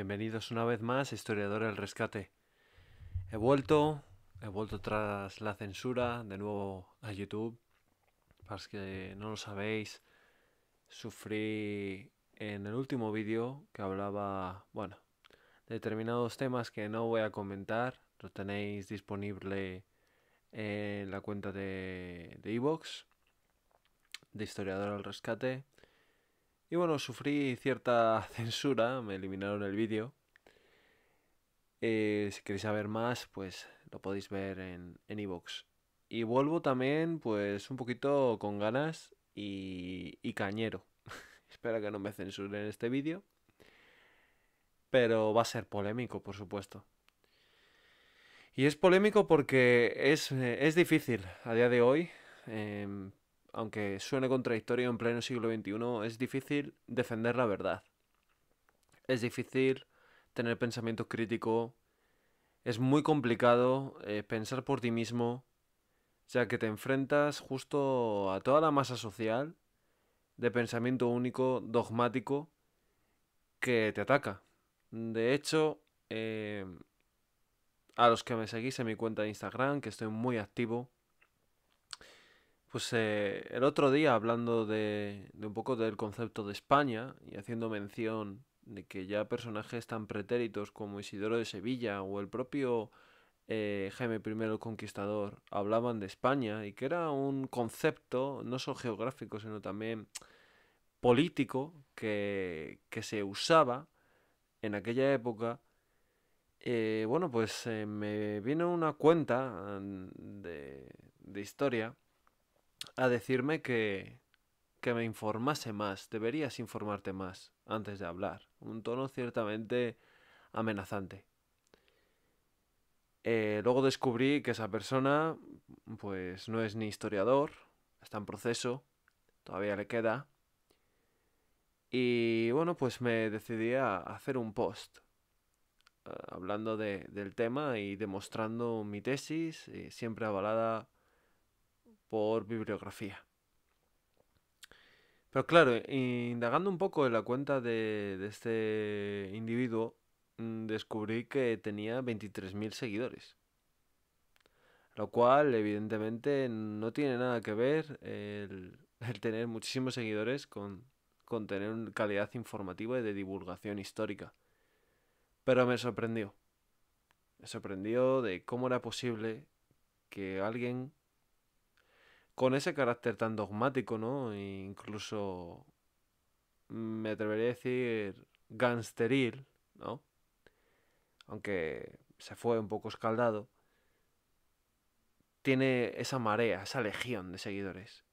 Bienvenidos una vez más a Historiador al Rescate. He vuelto, he vuelto tras la censura de nuevo a YouTube. Para que no lo sabéis, sufrí en el último vídeo que hablaba, bueno, determinados temas que no voy a comentar. Lo tenéis disponible en la cuenta de Evox, de, de Historiador al Rescate. Y bueno, sufrí cierta censura, me eliminaron el vídeo. Eh, si queréis saber más, pues lo podéis ver en Evox. En y vuelvo también, pues un poquito con ganas y, cañero. Espero que no me censuren este vídeo. Pero va a ser polémico, por supuesto. Y es polémico porque es, eh, difícil a día de hoy em, aunque suene contradictorio en pleno siglo XXI, es difícil defender la verdad. Es difícil tener pensamiento crítico. Es muy complicado eh, pensar por ti mismo, ya que te enfrentas justo a toda la masa social de pensamiento único, dogmático, que te ataca. De hecho, eh, a los que me seguís en mi cuenta de Instagram, que estoy muy activo, pues eh, el otro día, hablando de, un poco del concepto de España y haciendo mención de que ya personajes tan pretéritos como Isidoro de Sevilla o el propio eh, Jaime I el Conquistador hablaban de España y que era un concepto no solo geográfico, sino también político que, se usaba en aquella época. Eh, bueno, pues me vino una cuenta mm, de, de historia a decirme que, que me informase más, deberías informarte más antes de hablar. Un tono ciertamente amenazante. Eh, luego descubrí que esa persona, pues no es ni historiador, está en proceso, todavía le queda. Y bueno, pues me decidí a hacer un post eh, hablando del tema y demostrando mi tesis, eh, siempre avalada por bibliografía. Pero claro, eh, indagando un poco en la cuenta de, este individuo, mm, descubrí que tenía 23.000 seguidores. Lo cual, evidentemente, no tiene nada que ver el, tener muchísimos seguidores con, con tener calidad informativa y de divulgación histórica. Pero me sorprendió. Me sorprendió de cómo era posible que alguien con ese carácter tan dogmático, ¿no? E incluso me atrevería a decir gangsteril, ¿no? Aunque se fue un poco escaldado, tiene esa marea, esa legión de seguidores.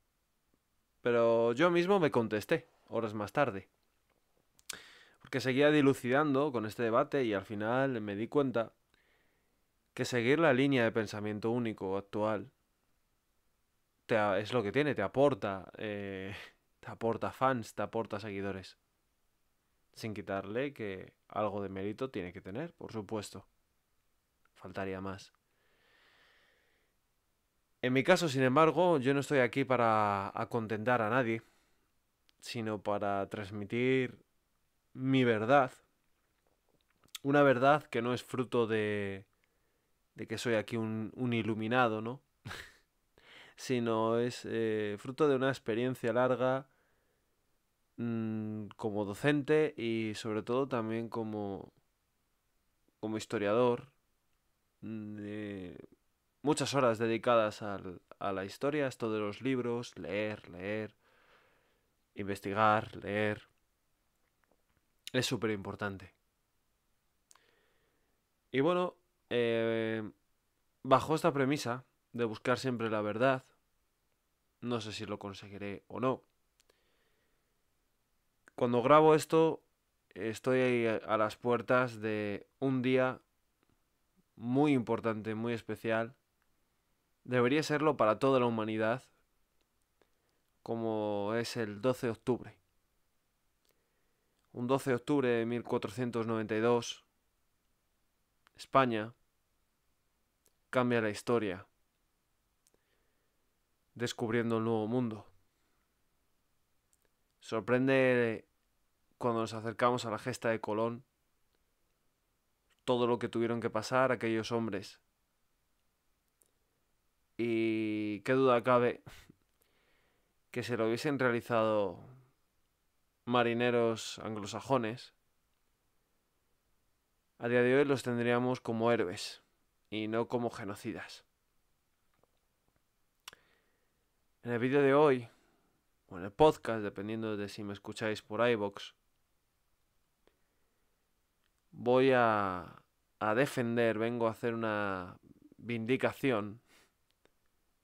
Pero yo mismo me contesté, horas más tarde. Porque seguía dilucidando con este debate y al final me di cuenta que seguir la línea de pensamiento único actual es lo que tiene, te aporta, eh, te aporta fans, te aporta seguidores. Sin quitarle que algo de mérito tiene que tener, por supuesto. Faltaría más. En mi caso, sin embargo, yo no estoy aquí para acontentar a nadie, sino para transmitir mi verdad. Una verdad que no es fruto de, de que soy aquí un iluminado, ¿no? sino es eh, fruto de una experiencia larga mm, como docente y sobre todo también como, historiador. Mm, muchas horas dedicadas a la historia, esto de los libros, leer, leer, investigar, leer. Es súper importante. Y bueno, eh, bajo esta premisa, de buscar siempre la verdad. No sé si lo conseguiré o no. Cuando grabo esto, estoy a las puertas de un día muy importante, muy especial. Debería serlo para toda la humanidad, como es el 12 de octubre. Un 12 de octubre de 1492, España cambia la historia descubriendo el nuevo mundo. Sorprende cuando nos acercamos a la gesta de Colón todo lo que tuvieron que pasar aquellos hombres. Y qué duda cabe que se lo hubiesen realizado marineros anglosajones, a día de hoy los tendríamos como héroes y no como genocidas. En el vídeo de hoy, o en el podcast, dependiendo de si me escucháis por iBox, voy a, a defender, vengo a hacer una vindicación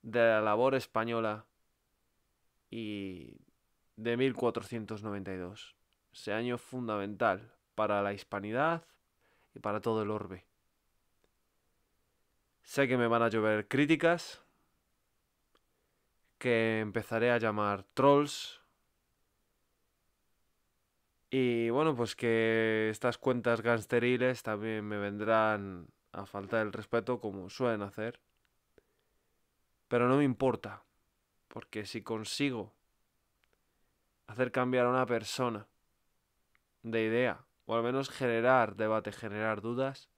de la labor española y de 1492, ese año fundamental para la hispanidad y para todo el orbe. Sé que me van a llover críticas, que empezaré a llamar trolls. Y bueno, pues que estas cuentas gangsteriles también me vendrán a faltar el respeto como suelen hacer. Pero no me importa, porque si consigo hacer cambiar a una persona de idea, o al menos generar debate, generar dudas,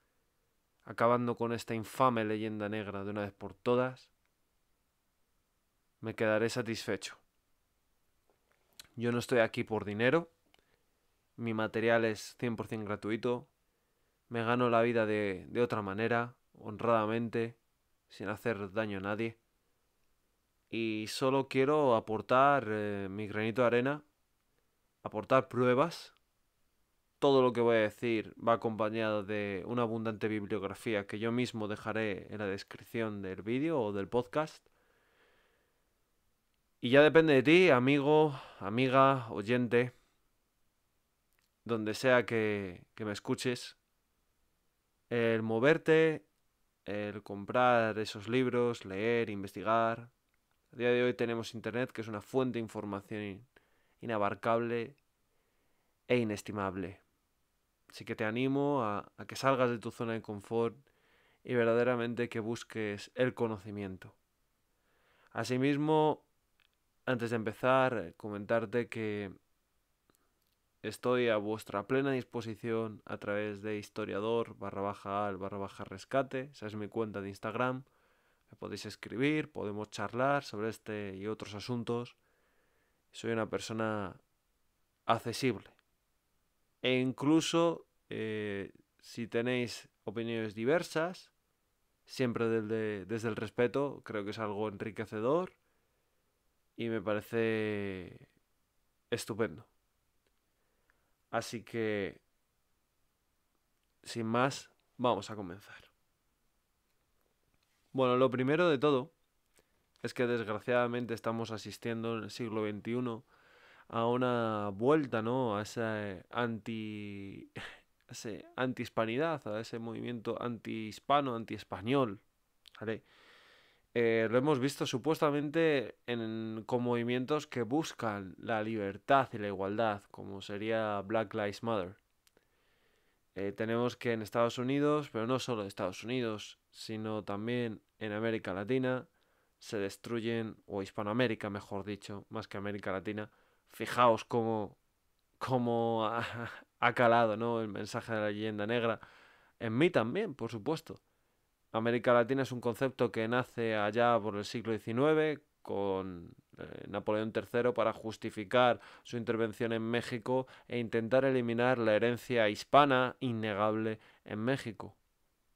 acabando con esta infame leyenda negra de una vez por todas, me quedaré satisfecho. Yo no estoy aquí por dinero, mi material es 100% gratuito, me gano la vida de, de otra manera, honradamente, sin hacer daño a nadie. Y solo quiero aportar eh, mi granito de arena, aportar pruebas. Todo lo que voy a decir va acompañado de una abundante bibliografía que yo mismo dejaré en la descripción del vídeo o del podcast y ya depende de ti, amigo, amiga, oyente, donde sea que, me escuches, el moverte, el comprar esos libros, leer, investigar. A día de hoy tenemos Internet, que es una fuente de información inabarcable e inestimable. Así que te animo a, a, que salgas de tu zona de confort y verdaderamente que busques el conocimiento. Asimismo, antes de empezar, eh, comentarte que estoy a vuestra plena disposición a través de historiador barra baja al barra baja rescate, esa es mi cuenta de Instagram. Me podéis escribir, podemos charlar sobre este y otros asuntos. Soy una persona accesible. E incluso eh, si tenéis opiniones diversas, siempre desde, desde el respeto, creo que es algo enriquecedor y me parece estupendo. Así que, sin más, vamos a comenzar. Bueno, lo primero de todo es que desgraciadamente estamos asistiendo en el siglo XXI a una vuelta, ¿no? A esa anti... anti-hispanidad, a ese movimiento anti-hispano, anti-español, ¿vale? Eh, lo hemos visto supuestamente con movimientos que buscan la libertad y la igualdad, como sería Black Lives Matter. Eh, tenemos que en Estados Unidos, pero no solo en Estados Unidos, sino también en América Latina, se destruyen, o Hispanoamérica mejor dicho, más que América Latina. Fijaos cómo, ha, calado ¿no? el mensaje de la leyenda negra. En mí también, por supuesto. América Latina es un concepto que nace allá por el siglo XIX con eh, Napoleón III para justificar su intervención en México e intentar eliminar la herencia hispana innegable en México.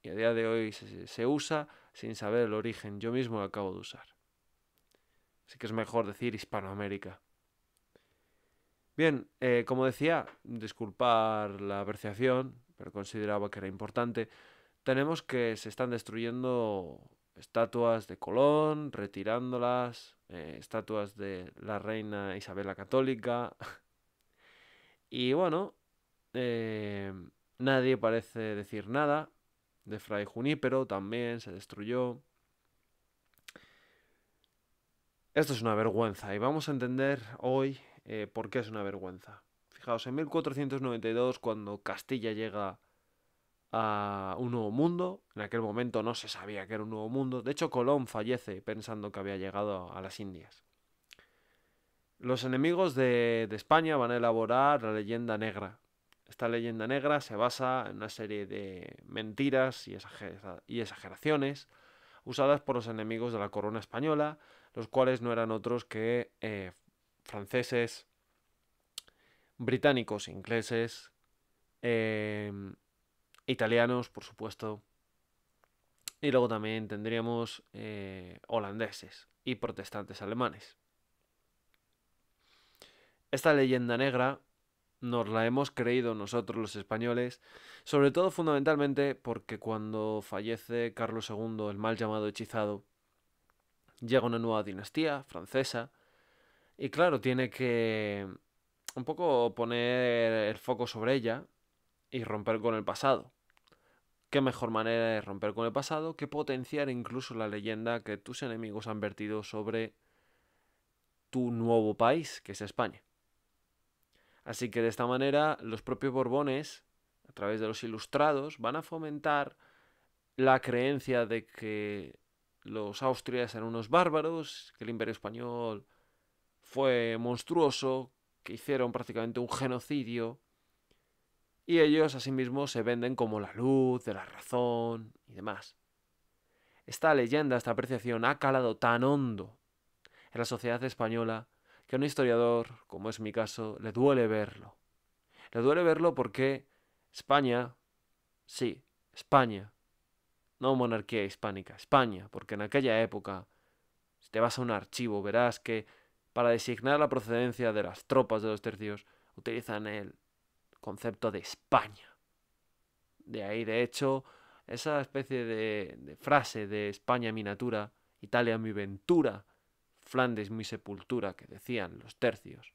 Y a día de hoy se, usa sin saber el origen. Yo mismo lo acabo de usar. Así que es mejor decir Hispanoamérica. Bien, eh, como decía, disculpar la apreciación, pero consideraba que era importante tenemos que se están destruyendo estatuas de Colón, retirándolas, eh, estatuas de la reina Isabel la Católica. y bueno, eh, nadie parece decir nada. De Fray Junípero también se destruyó. Esto es una vergüenza y vamos a entender hoy eh, por qué es una vergüenza. Fijaos, en 1492, cuando Castilla llega a un nuevo mundo. En aquel momento no se sabía que era un nuevo mundo. De hecho, Colón fallece pensando que había llegado a las Indias. Los enemigos de, España van a elaborar la leyenda negra. Esta leyenda negra se basa en una serie de mentiras y, exageraciones usadas por los enemigos de la corona española, los cuales no eran otros que eh, franceses, británicos, ingleses, em, italianos, por supuesto. Y luego también tendríamos eh, holandeses y protestantes alemanes. Esta leyenda negra nos la hemos creído nosotros los españoles, sobre todo fundamentalmente porque cuando fallece Carlos II, el mal llamado hechizado, llega una nueva dinastía francesa y claro, tiene que un poco poner el foco sobre ella y romper con el pasado. Qué mejor manera de romper con el pasado que potenciar incluso la leyenda que tus enemigos han vertido sobre tu nuevo país, que es España. Así que de esta manera los propios Borbones, a través de los ilustrados, van a fomentar la creencia de que los austrias eran unos bárbaros, que el imperio español fue monstruoso, que hicieron prácticamente un genocidio y ellos asimismo se venden como la luz de la razón y demás. Esta leyenda, esta apreciación ha calado tan hondo en la sociedad española que a un historiador, como es mi caso, le duele verlo. Le duele verlo porque España, sí, España, no monarquía hispánica, España, porque en aquella época, si te vas a un archivo, verás que para designar la procedencia de las tropas de los tercios utilizan el concepto de España. De ahí, de hecho, esa especie de, frase de España mi natura, Italia mi ventura, Flandes mi sepultura, que decían los tercios.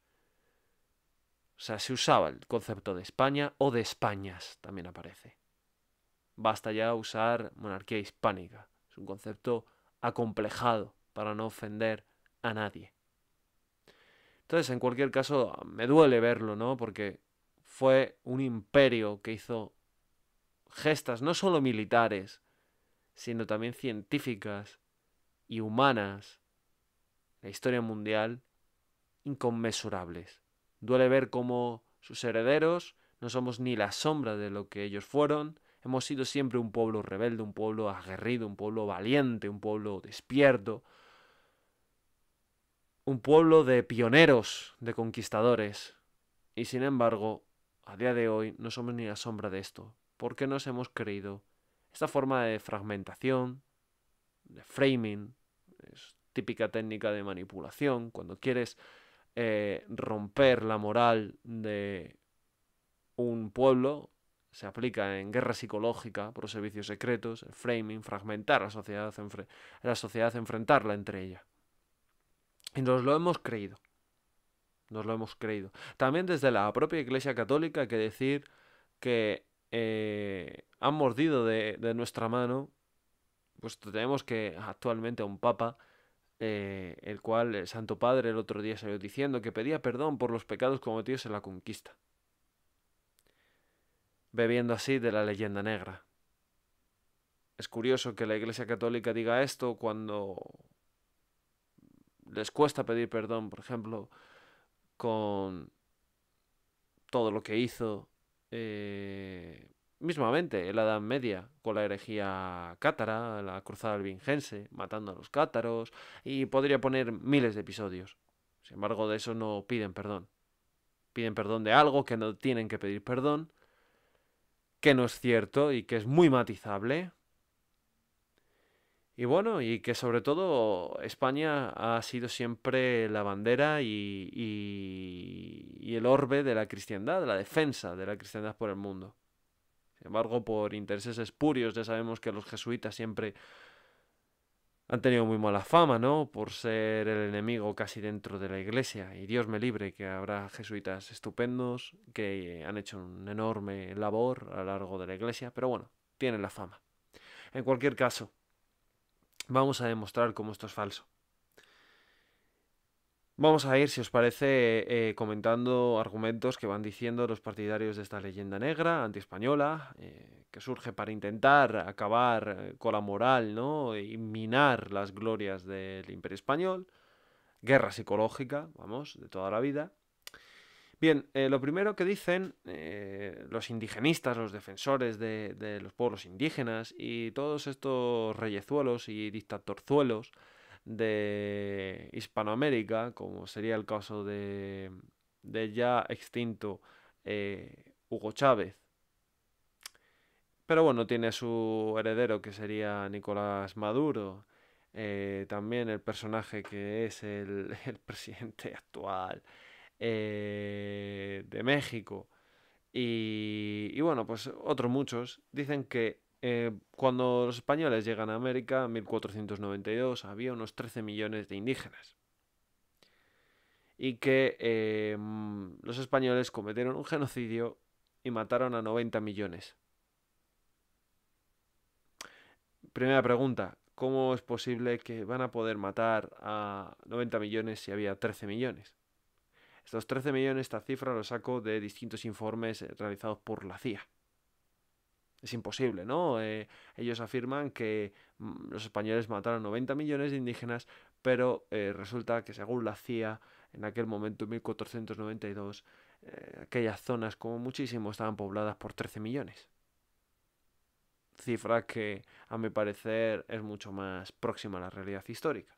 O sea, se usaba el concepto de España o de Españas, también aparece. Basta ya usar monarquía hispánica. Es un concepto acomplejado para no ofender a nadie. Entonces, en cualquier caso, me duele verlo, ¿no? Porque fue un imperio que hizo gestas no solo militares, sino también científicas y humanas la historia mundial inconmensurables. Duele ver cómo sus herederos no somos ni la sombra de lo que ellos fueron. Hemos sido siempre un pueblo rebelde, un pueblo aguerrido, un pueblo valiente, un pueblo despierto, un pueblo de pioneros, de conquistadores. Y sin embargo, a día de hoy no somos ni la sombra de esto, porque nos hemos creído esta forma de fragmentación, de framing, es típica técnica de manipulación, cuando quieres eh, romper la moral de un pueblo, se aplica en guerra psicológica por servicios secretos, el framing, fragmentar la sociedad, la sociedad enfrentarla entre ella. Y nos lo hemos creído nos lo hemos creído. También desde la propia Iglesia Católica hay que decir que eh, han mordido de, nuestra mano, pues tenemos que actualmente a un papa, eh, el cual el Santo Padre el otro día salió diciendo que pedía perdón por los pecados cometidos en la conquista, bebiendo así de la leyenda negra. Es curioso que la Iglesia Católica diga esto cuando les cuesta pedir perdón, por ejemplo, con todo lo que hizo eh, mismamente en la Edad Media, con la herejía cátara, la cruzada albingense, matando a los cátaros, y podría poner miles de episodios. Sin embargo, de eso no piden perdón. Piden perdón de algo que no tienen que pedir perdón, que no es cierto y que es muy matizable, y bueno, y que sobre todo España ha sido siempre la bandera y, y, el orbe de la cristiandad, la defensa de la cristiandad por el mundo. Sin embargo, por intereses espurios ya sabemos que los jesuitas siempre han tenido muy mala fama, ¿no? Por ser el enemigo casi dentro de la iglesia. Y Dios me libre que habrá jesuitas estupendos que han hecho un enorme labor a lo largo de la iglesia, pero bueno, tienen la fama. En cualquier caso, vamos a demostrar cómo esto es falso. Vamos a ir, si os parece, eh, comentando argumentos que van diciendo los partidarios de esta leyenda negra, antiespañola, española eh, que surge para intentar acabar eh, con la moral ¿no? y minar las glorias del imperio español, guerra psicológica, vamos, de toda la vida, Bien, eh, lo primero que dicen eh, los indigenistas, los defensores de, los pueblos indígenas y todos estos reyezuelos y dictatorzuelos de Hispanoamérica, como sería el caso de, ya extinto eh, Hugo Chávez. Pero bueno, tiene su heredero que sería Nicolás Maduro. también el personaje que es el presidente actual eh, de México y, y, bueno, pues otros muchos, dicen que eh, cuando los españoles llegan a América, en 1492, había unos 13 millones de indígenas. Y que eh, mm, los españoles cometieron un genocidio y mataron a 90 millones. Primera pregunta, ¿cómo es posible que van a poder matar a 90 millones si había 13 millones? Estos 13 millones, esta cifra, lo saco de distintos informes eh, realizados por la CIA. Es imposible, ¿no? Eh, ellos afirman que mm, los españoles mataron 90 millones de indígenas, pero eh, resulta que según la CIA, en aquel momento, en 1492, aquellas zonas como muchísimo estaban pobladas por 13 millones. Cifra que, a mi parecer, es mucho más próxima a la realidad histórica.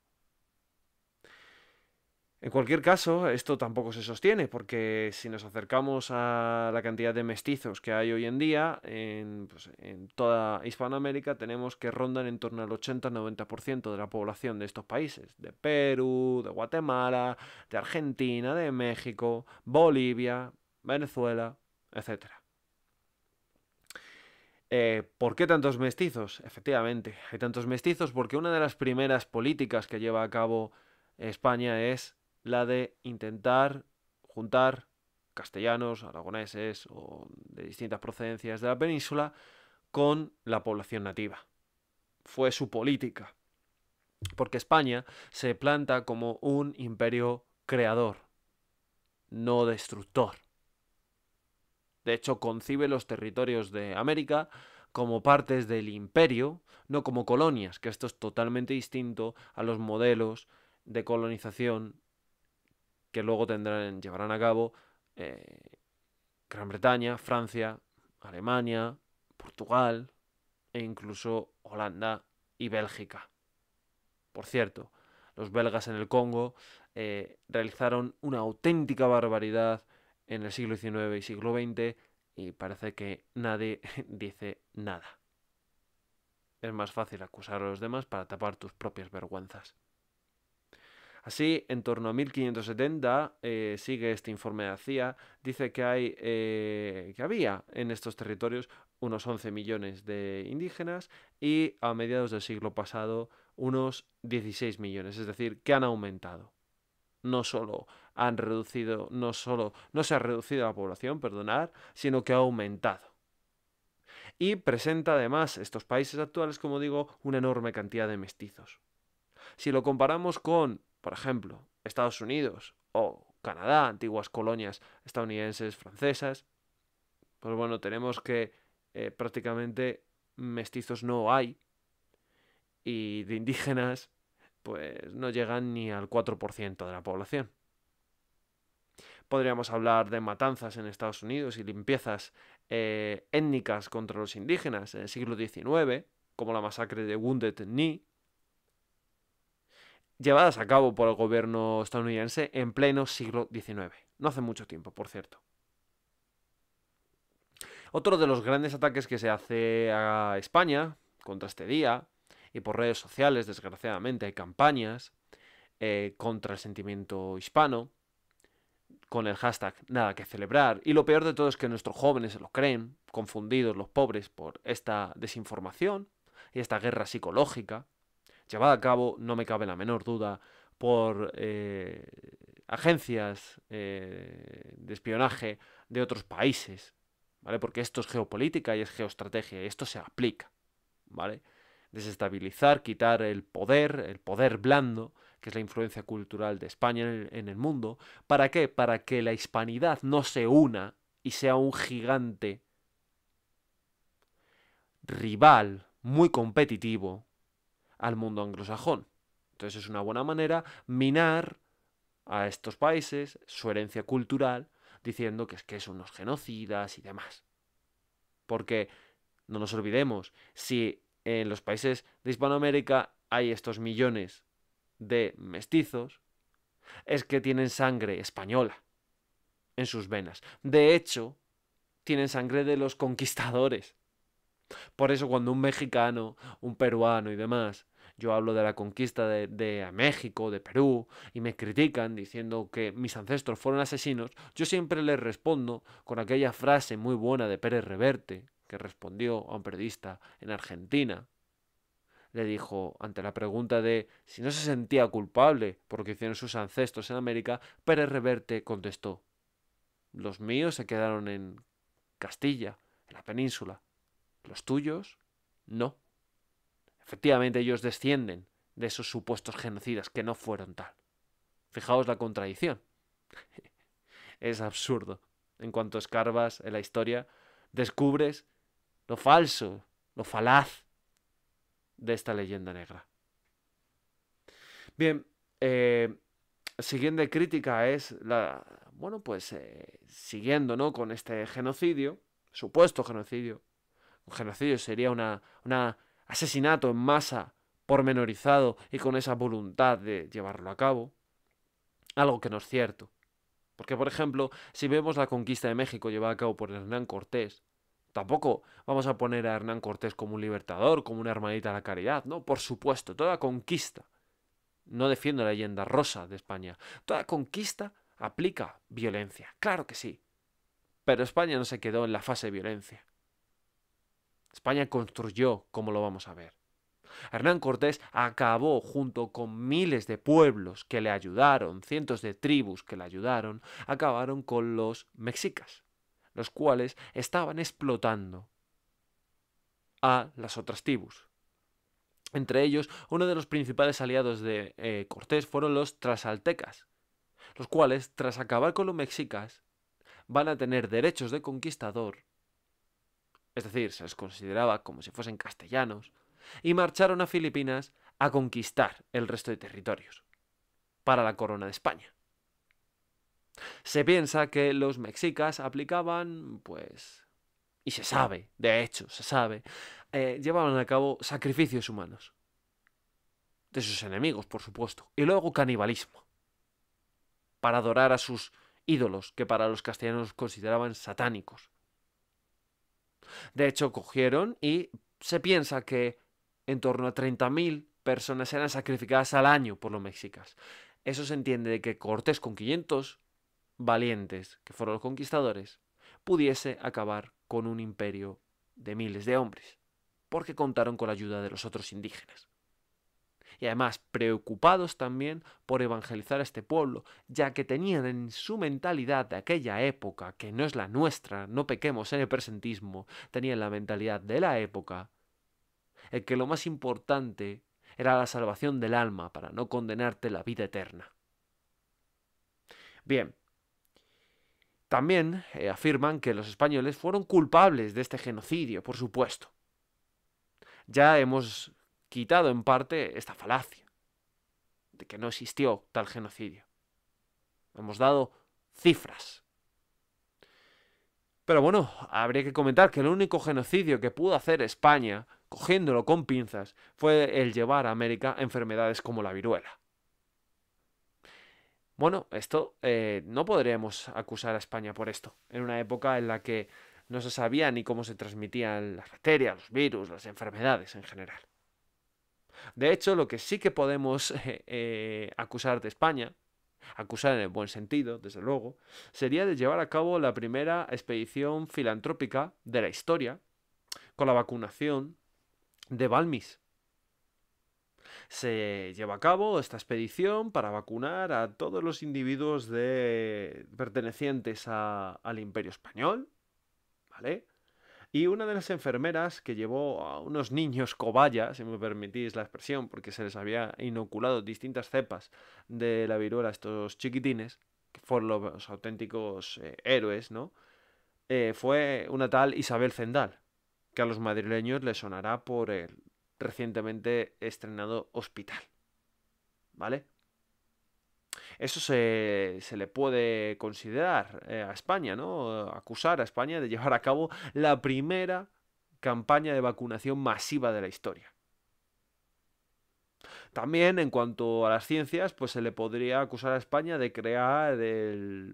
En cualquier caso, esto tampoco se sostiene, porque si nos acercamos a la cantidad de mestizos que hay hoy en día, en, pues, toda Hispanoamérica tenemos que rondan en torno al 80-90% de la población de estos países, de Perú, de Guatemala, de Argentina, de México, Bolivia, Venezuela, etc. Eh, ¿Por qué tantos mestizos? Efectivamente, hay tantos mestizos porque una de las primeras políticas que lleva a cabo España es la de intentar juntar castellanos, aragoneses o de distintas procedencias de la península con la población nativa. Fue su política, porque España se planta como un imperio creador, no destructor. De hecho, concibe los territorios de América como partes del imperio, no como colonias, que esto es totalmente distinto a los modelos de colonización que luego tendrán, llevarán a cabo eh, Gran Bretaña, Francia, Alemania, Portugal e incluso Holanda y Bélgica. Por cierto, los belgas en el Congo eh, realizaron una auténtica barbaridad en el siglo XIX y siglo XX y parece que nadie dice nada. Es más fácil acusar a los demás para tapar tus propias vergüenzas. Así, en torno a 1570, eh, sigue este informe de CIA, dice que, hay, eh, que había en estos territorios unos 11 millones de indígenas y a mediados del siglo pasado unos 16 millones, es decir, que han aumentado. No solo han reducido, no solo no se ha reducido la población, perdonar, sino que ha aumentado. Y presenta además estos países actuales, como digo, una enorme cantidad de mestizos. Si lo comparamos con por ejemplo, Estados Unidos o Canadá, antiguas colonias estadounidenses, francesas, pues bueno, tenemos que eh, prácticamente mestizos no hay y de indígenas pues no llegan ni al 4% de la población. Podríamos hablar de matanzas en Estados Unidos y limpiezas eh, étnicas contra los indígenas en el siglo XIX, como la masacre de Wounded Knee, llevadas a cabo por el gobierno estadounidense en pleno siglo XIX. No hace mucho tiempo, por cierto. Otro de los grandes ataques que se hace a España contra este día, y por redes sociales, desgraciadamente, hay campañas eh, contra el sentimiento hispano, con el hashtag nada que celebrar. Y lo peor de todo es que nuestros jóvenes se lo creen, confundidos los pobres por esta desinformación y esta guerra psicológica llevada a cabo, no me cabe la menor duda, por eh, agencias eh, de espionaje de otros países, ¿vale? Porque esto es geopolítica y es geoestrategia, y esto se aplica, ¿vale? Desestabilizar, quitar el poder, el poder blando, que es la influencia cultural de España en el, en el mundo. ¿Para qué? Para que la hispanidad no se una y sea un gigante rival muy competitivo al mundo anglosajón. Entonces es una buena manera minar a estos países su herencia cultural diciendo que es que son unos genocidas y demás. Porque no nos olvidemos, si en los países de Hispanoamérica hay estos millones de mestizos, es que tienen sangre española en sus venas. De hecho, tienen sangre de los conquistadores. Por eso cuando un mexicano, un peruano y demás, yo hablo de la conquista de, México, de Perú, y me critican diciendo que mis ancestros fueron asesinos, yo siempre les respondo con aquella frase muy buena de Pérez Reverte, que respondió a un periodista en Argentina. Le dijo, ante la pregunta de si no se sentía culpable por lo que hicieron sus ancestros en América, Pérez Reverte contestó, los míos se quedaron en Castilla, en la península, los tuyos, no. Efectivamente, ellos descienden de esos supuestos genocidas que no fueron tal. Fijaos la contradicción. es absurdo. En cuanto escarbas en la historia, descubres lo falso, lo falaz de esta leyenda negra. Bien, eh, siguiente crítica es la, bueno, pues eh, siguiendo, ¿no? Con este genocidio, supuesto genocidio, un genocidio sería un una asesinato en masa, pormenorizado y con esa voluntad de llevarlo a cabo. Algo que no es cierto. Porque, por ejemplo, si vemos la conquista de México llevada a cabo por Hernán Cortés, tampoco vamos a poner a Hernán Cortés como un libertador, como una hermanita de la caridad, ¿no? Por supuesto, toda conquista. No defiendo la leyenda rosa de España. Toda conquista aplica violencia, claro que sí. Pero España no se quedó en la fase de violencia. España construyó, como lo vamos a ver. Hernán Cortés acabó junto con miles de pueblos que le ayudaron, cientos de tribus que le ayudaron, acabaron con los mexicas, los cuales estaban explotando a las otras tribus. Entre ellos, uno de los principales aliados de eh, Cortés fueron los trasaltecas, los cuales, tras acabar con los mexicas, van a tener derechos de conquistador es decir, se les consideraba como si fuesen castellanos, y marcharon a Filipinas a conquistar el resto de territorios para la corona de España. Se piensa que los mexicas aplicaban, pues, y se sabe, de hecho, se sabe, eh, llevaban a cabo sacrificios humanos. De sus enemigos, por supuesto, y luego canibalismo. Para adorar a sus ídolos que para los castellanos consideraban satánicos. De hecho, cogieron y se piensa que en torno a 30.000 personas eran sacrificadas al año por los mexicas. Eso se entiende de que Cortés con 500 valientes, que fueron los conquistadores, pudiese acabar con un imperio de miles de hombres, porque contaron con la ayuda de los otros indígenas y además preocupados también por evangelizar a este pueblo, ya que tenían en su mentalidad de aquella época, que no es la nuestra, no pequemos en el presentismo, tenían la mentalidad de la época, el que lo más importante era la salvación del alma para no condenarte la vida eterna. Bien, también eh, afirman que los españoles fueron culpables de este genocidio, por supuesto. Ya hemos quitado en parte esta falacia de que no existió tal genocidio. Hemos dado cifras. Pero bueno, habría que comentar que el único genocidio que pudo hacer España, cogiéndolo con pinzas, fue el llevar a América enfermedades como la viruela. Bueno, esto eh, no podríamos acusar a España por esto, en una época en la que no se sabía ni cómo se transmitían las bacterias, los virus, las enfermedades en general. De hecho, lo que sí que podemos eh, eh, acusar de España, acusar en el buen sentido, desde luego, sería de llevar a cabo la primera expedición filantrópica de la historia con la vacunación de Balmis. Se lleva a cabo esta expedición para vacunar a todos los individuos de... pertenecientes al Imperio Español, ¿vale? Y una de las enfermeras que llevó a unos niños cobayas si me permitís la expresión, porque se les había inoculado distintas cepas de la viruela a estos chiquitines, que fueron los auténticos eh, héroes, ¿no? Eh, fue una tal Isabel Zendal, que a los madrileños les sonará por el recientemente estrenado Hospital. ¿Vale? Eso se, le puede considerar eh, a España, ¿no? Acusar a España de llevar a cabo la primera campaña de vacunación masiva de la historia. También en cuanto a las ciencias, pues se le podría acusar a España de crear,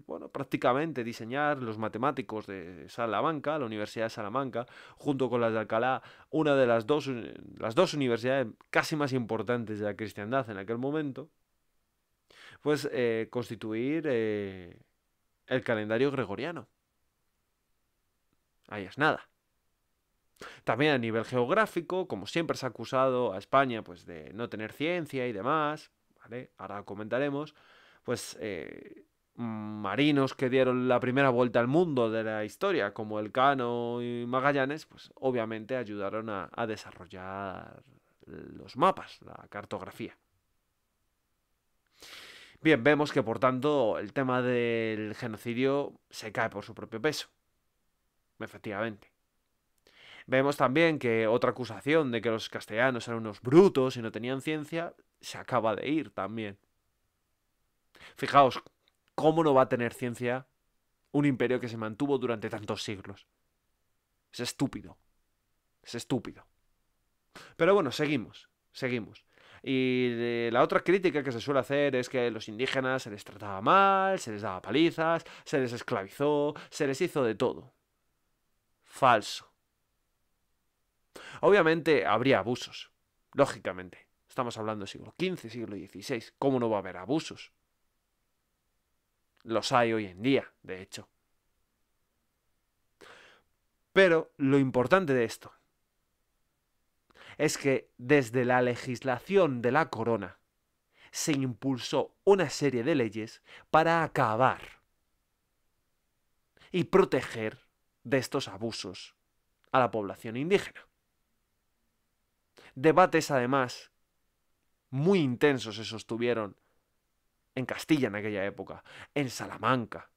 bueno, prácticamente diseñar los matemáticos de Salamanca, la Universidad de Salamanca, junto con las de Alcalá, una de las dos universidades casi más importantes de la cristiandad en aquel momento, pues eh, constituir eh, el calendario gregoriano. Ahí es nada. También a nivel geográfico, como siempre se ha acusado a España pues, de no tener ciencia y demás, ¿vale? ahora comentaremos, pues eh, marinos que dieron la primera vuelta al mundo de la historia, como el Cano y Magallanes, pues obviamente ayudaron a desarrollar los mapas, la cartografía. Bien, vemos que por tanto el tema del genocidio se cae por su propio peso. Efectivamente. Vemos también que otra acusación de que los castellanos eran unos brutos y no tenían ciencia se acaba de ir también. Fijaos, ¿cómo no va a tener ciencia un imperio que se mantuvo durante tantos siglos? Es estúpido. Es estúpido. Pero bueno, seguimos, seguimos. Y la otra crítica que se suele hacer es que los indígenas se les trataba mal, se les daba palizas, se les esclavizó, se les hizo de todo. Falso. Obviamente habría abusos, lógicamente. Estamos hablando del siglo XV, siglo XVI. ¿Cómo no va a haber abusos? Los hay hoy en día, de hecho. Pero lo importante de esto es que desde la legislación de la corona se impulsó una serie de leyes para acabar y proteger de estos abusos a la población indígena. Debates además muy intensos se sostuvieron en Castilla en aquella época, en Salamanca,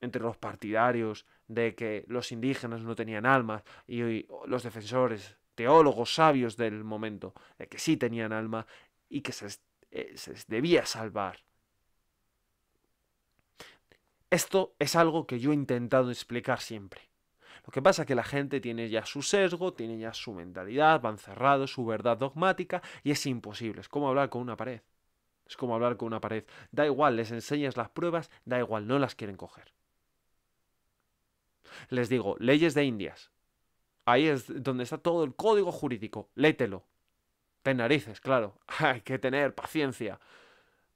entre los partidarios de que los indígenas no tenían almas y los defensores teólogos sabios del momento, de eh, que sí tenían alma y que se, eh, debía salvar. Esto es algo que yo he intentado explicar siempre. Lo que pasa es que la gente tiene ya su sesgo, tiene ya su mentalidad, van cerrados, su verdad dogmática, y es imposible. Es como hablar con una pared. Es como hablar con una pared. Da igual, les enseñas las pruebas, da igual, no las quieren coger. Les digo, leyes de Indias. Ahí es donde está todo el código jurídico. Léetelo. ten narices, claro. Hay que tener paciencia.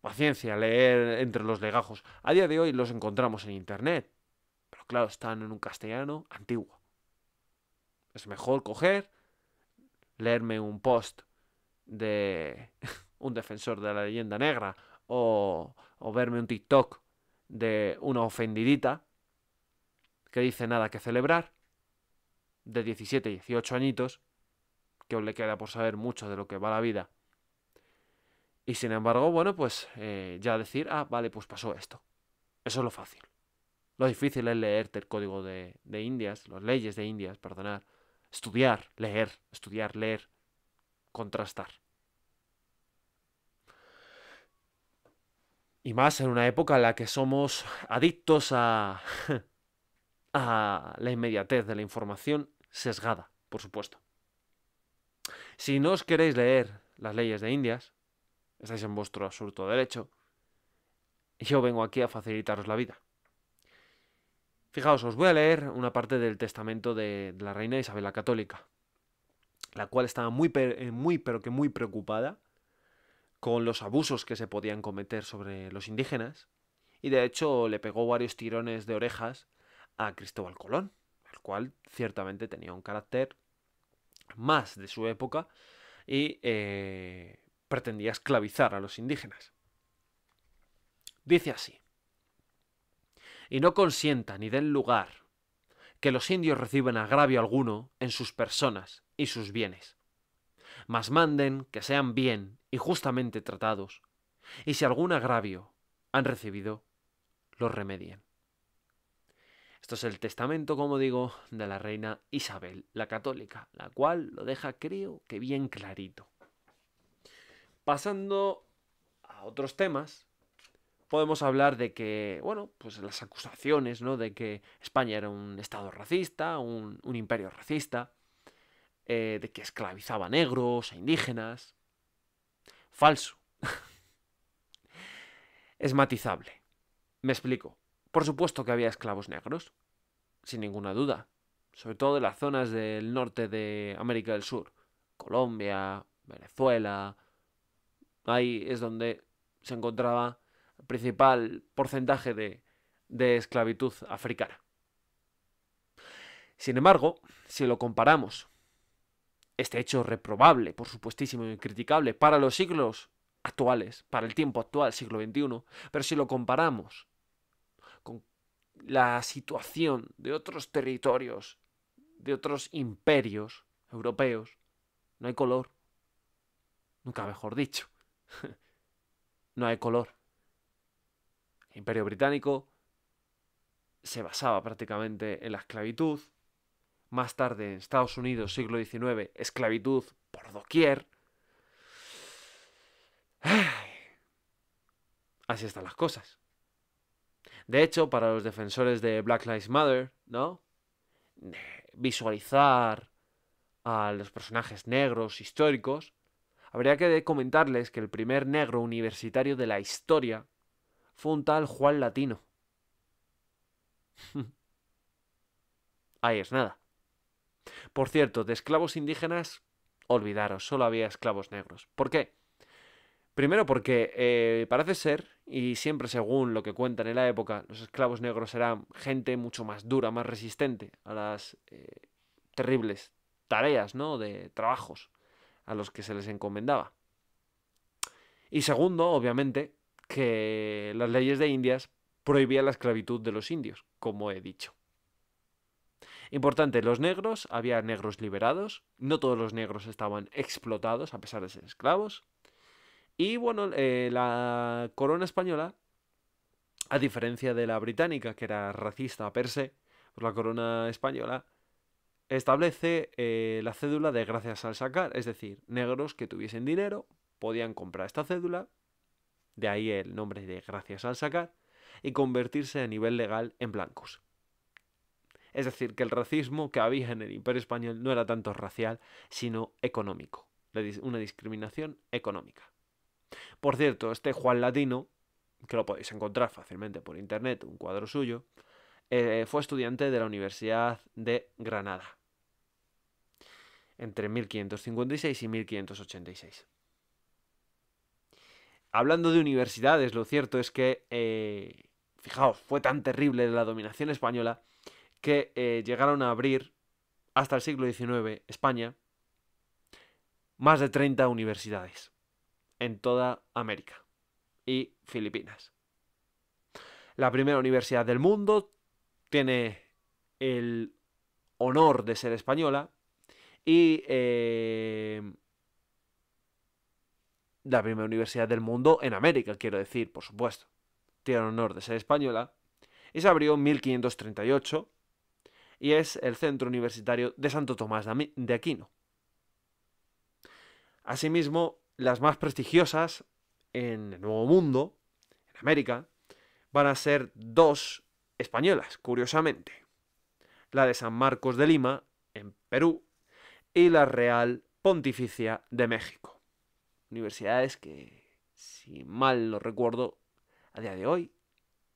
Paciencia, leer entre los legajos. A día de hoy los encontramos en Internet. Pero claro, están en un castellano antiguo. Es mejor coger, leerme un post de un defensor de la leyenda negra o, o, verme un TikTok de una ofendidita que dice nada que celebrar de 17, 18 añitos, que os le queda por saber mucho de lo que va la vida. Y sin embargo, bueno, pues eh, ya decir, ah, vale, pues pasó esto. Eso es lo fácil. Lo difícil es leerte el código de, Indias, las leyes de Indias, perdonar. Estudiar, leer, estudiar, leer, contrastar. Y más en una época en la que somos adictos a, a la inmediatez de la información sesgada, por supuesto. Si no os queréis leer las leyes de Indias, estáis en vuestro absoluto derecho, yo vengo aquí a facilitaros la vida. Fijaos, os voy a leer una parte del testamento de la reina Isabel la Católica, la cual estaba muy, eh, muy pero que muy preocupada con los abusos que se podían cometer sobre los indígenas, y de hecho le pegó varios tirones de orejas a Cristóbal Colón, el cual ciertamente tenía un carácter más de su época y eh, pretendía esclavizar a los indígenas. Dice así, y no consienta ni den lugar que los indios reciban agravio alguno en sus personas y sus bienes, mas manden que sean bien y justamente tratados, y si algún agravio han recibido, lo remedien. Esto es el testamento, como digo, de la reina Isabel, la católica, la cual lo deja, creo que bien clarito. Pasando a otros temas, podemos hablar de que, bueno, pues las acusaciones, ¿no? De que España era un estado racista, un, imperio racista, eh, de que esclavizaba a negros, a e indígenas. Falso. es matizable. Me explico. Por supuesto que había esclavos negros, sin ninguna duda, sobre todo en las zonas del norte de América del Sur, Colombia, Venezuela. Ahí es donde se encontraba el principal porcentaje de, de esclavitud africana. Sin embargo, si lo comparamos, este hecho reprobable, por supuestísimo, y criticable para los siglos actuales, para el tiempo actual, siglo XXI, pero si lo comparamos la situación de otros territorios, de otros imperios europeos, no hay color. Nunca mejor dicho. no hay color. El imperio británico se basaba prácticamente en la esclavitud. Más tarde, en Estados Unidos, siglo XIX, esclavitud por doquier. Así están las cosas. De hecho, para los defensores de Black Lives Matter, ¿no? Visualizar a los personajes negros históricos, habría que comentarles que el primer negro universitario de la historia fue un tal Juan Latino. Ahí es nada. Por cierto, de esclavos indígenas, olvidaros, solo había esclavos negros. ¿Por qué? Primero porque eh, parece ser, y siempre según lo que cuentan en la época, los esclavos negros eran gente mucho más dura, más resistente a las eh, terribles tareas, ¿no? De trabajos a los que se les encomendaba. Y segundo, obviamente, que las leyes de Indias prohibían la esclavitud de los indios, como he dicho. Importante, los negros, había negros liberados, no todos los negros estaban explotados a pesar de ser esclavos, y bueno, eh, la corona española, a diferencia de la británica, que era racista per se, pues la corona española establece eh, la cédula de gracias al sacar, es decir, negros que tuviesen dinero podían comprar esta cédula, de ahí el nombre de gracias al sacar, y convertirse a nivel legal en blancos. Es decir, que el racismo que había en el Imperio Español no era tanto racial, sino económico, una discriminación económica. Por cierto, este Juan Latino, que lo podéis encontrar fácilmente por internet, un cuadro suyo, eh, fue estudiante de la Universidad de Granada entre 1556 y 1586. Hablando de universidades, lo cierto es que, eh, fijaos, fue tan terrible la dominación española que eh, llegaron a abrir, hasta el siglo XIX, España, más de 30 universidades en toda América y Filipinas. La primera universidad del mundo tiene el honor de ser española y eh, la primera universidad del mundo en América, quiero decir, por supuesto. Tiene el honor de ser española y se abrió en 1538 y es el centro universitario de Santo Tomás de Aquino. Asimismo, las más prestigiosas en el Nuevo Mundo, en América, van a ser dos españolas, curiosamente. La de San Marcos de Lima, en Perú, y la Real Pontificia de México. Universidades que, si mal lo recuerdo, a día de hoy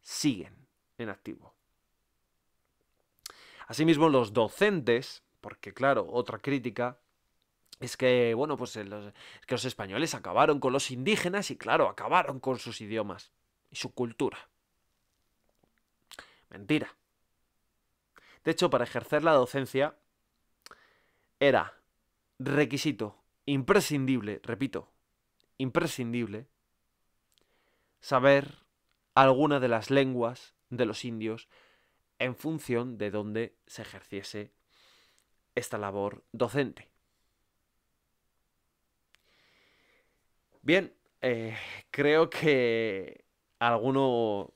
siguen en activo. Asimismo, los docentes, porque claro, otra crítica es que, bueno, pues eh, los, que los españoles acabaron con los indígenas y claro, acabaron con sus idiomas y su cultura. Mentira. De hecho, para ejercer la docencia era requisito imprescindible, repito, imprescindible, saber alguna de las lenguas de los indios en función de dónde se ejerciese esta labor docente. Bien, eh, creo que a alguno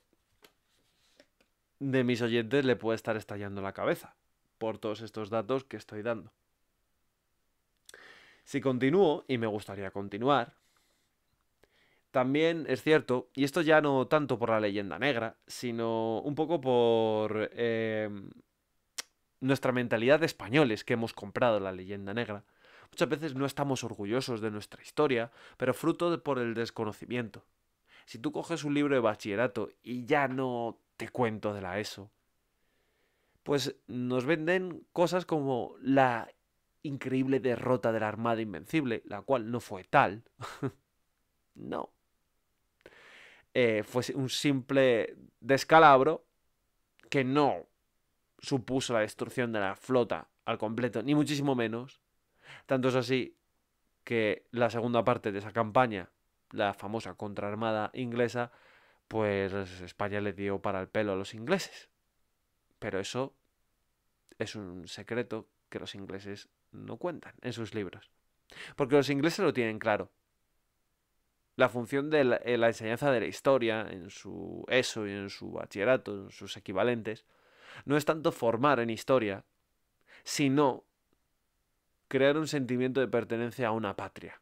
de mis oyentes le puede estar estallando la cabeza por todos estos datos que estoy dando. Si continúo, y me gustaría continuar, también es cierto, y esto ya no tanto por la leyenda negra, sino un poco por eh, nuestra mentalidad de españoles que hemos comprado la leyenda negra, Muchas veces no estamos orgullosos de nuestra historia, pero fruto de por el desconocimiento. Si tú coges un libro de bachillerato y ya no te cuento de la ESO, pues nos venden cosas como la increíble derrota de la Armada Invencible, la cual no fue tal. no. Eh, fue un simple descalabro que no supuso la destrucción de la flota al completo, ni muchísimo menos, tanto es así que la segunda parte de esa campaña, la famosa contraarmada inglesa, pues España le dio para el pelo a los ingleses. Pero eso es un secreto que los ingleses no cuentan en sus libros. Porque los ingleses lo tienen claro. La función de la, eh, enseñanza de la historia en su ESO y en su bachillerato, en sus equivalentes, no es tanto formar en historia, sino crear un sentimiento de pertenencia a una patria.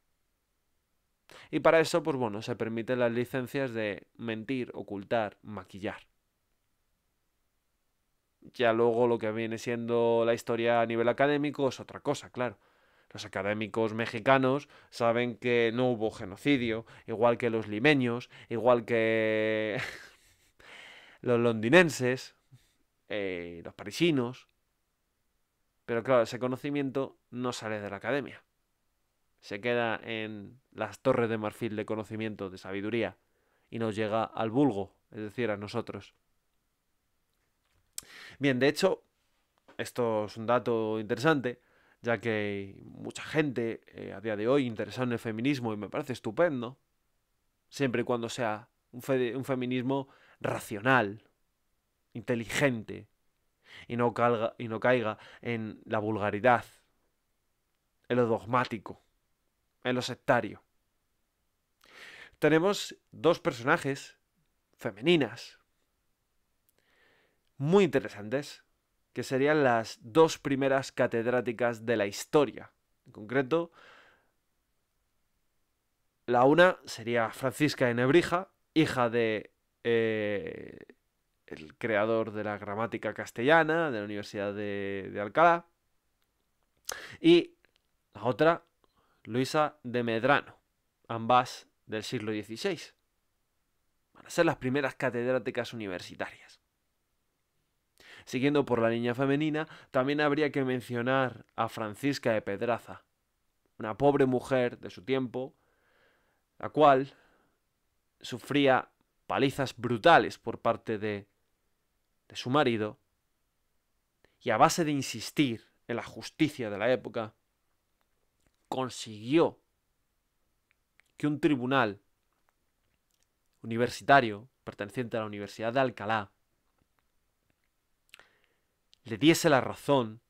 Y para eso, pues bueno, se permiten las licencias de mentir, ocultar, maquillar. Ya luego lo que viene siendo la historia a nivel académico es otra cosa, claro. Los académicos mexicanos saben que no hubo genocidio, igual que los limeños, igual que los londinenses, eh, los parisinos, pero claro, ese conocimiento no sale de la academia. Se queda en las torres de marfil de conocimiento, de sabiduría, y nos llega al vulgo, es decir, a nosotros. Bien, de hecho, esto es un dato interesante, ya que mucha gente eh, a día de hoy interesada en el feminismo y me parece estupendo, siempre y cuando sea un, un feminismo racional, inteligente, y no, y no caiga en la vulgaridad, en lo dogmático, en lo sectario. Tenemos dos personajes femeninas muy interesantes, que serían las dos primeras catedráticas de la historia. En concreto, la una sería Francisca de Nebrija, hija de eh, el creador de la gramática castellana de la Universidad de, de Alcalá. Y la otra, Luisa de Medrano, ambas del siglo XVI. Van a ser las primeras catedráticas universitarias. Siguiendo por la niña femenina, también habría que mencionar a Francisca de Pedraza, una pobre mujer de su tiempo, la cual sufría palizas brutales por parte de su marido, y a base de insistir en la justicia de la época, consiguió que un tribunal universitario perteneciente a la Universidad de Alcalá le diese la razón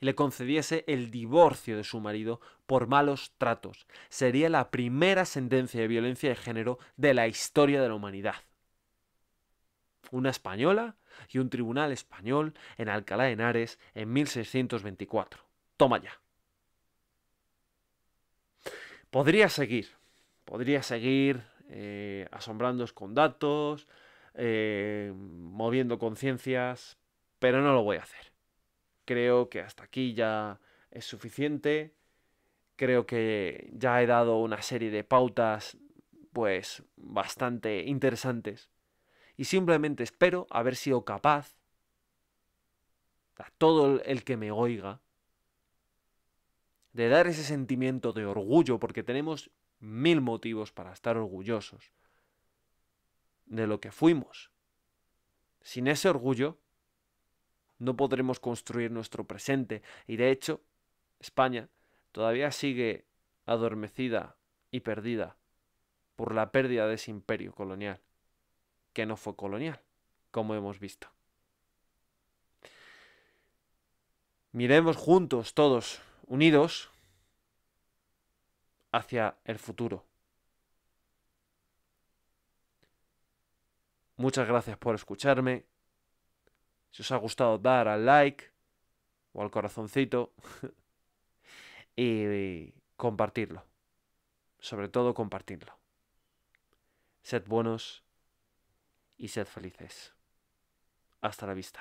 y le concediese el divorcio de su marido por malos tratos. Sería la primera sentencia de violencia de género de la historia de la humanidad una española y un tribunal español en Alcalá de Henares en 1624. Toma ya. Podría seguir, podría seguir eh, con datos, eh, moviendo conciencias, pero no lo voy a hacer. Creo que hasta aquí ya es suficiente. Creo que ya he dado una serie de pautas pues bastante interesantes y simplemente espero haber sido capaz, a todo el que me oiga, de dar ese sentimiento de orgullo, porque tenemos mil motivos para estar orgullosos de lo que fuimos. Sin ese orgullo, no podremos construir nuestro presente. Y de hecho, España todavía sigue adormecida y perdida por la pérdida de ese imperio colonial que no fue colonial, como hemos visto. Miremos juntos, todos, unidos, hacia el futuro. Muchas gracias por escucharme. Si os ha gustado, dar al like o al corazoncito y compartirlo. Sobre todo compartirlo. Sed buenos y sed felices. Hasta la vista.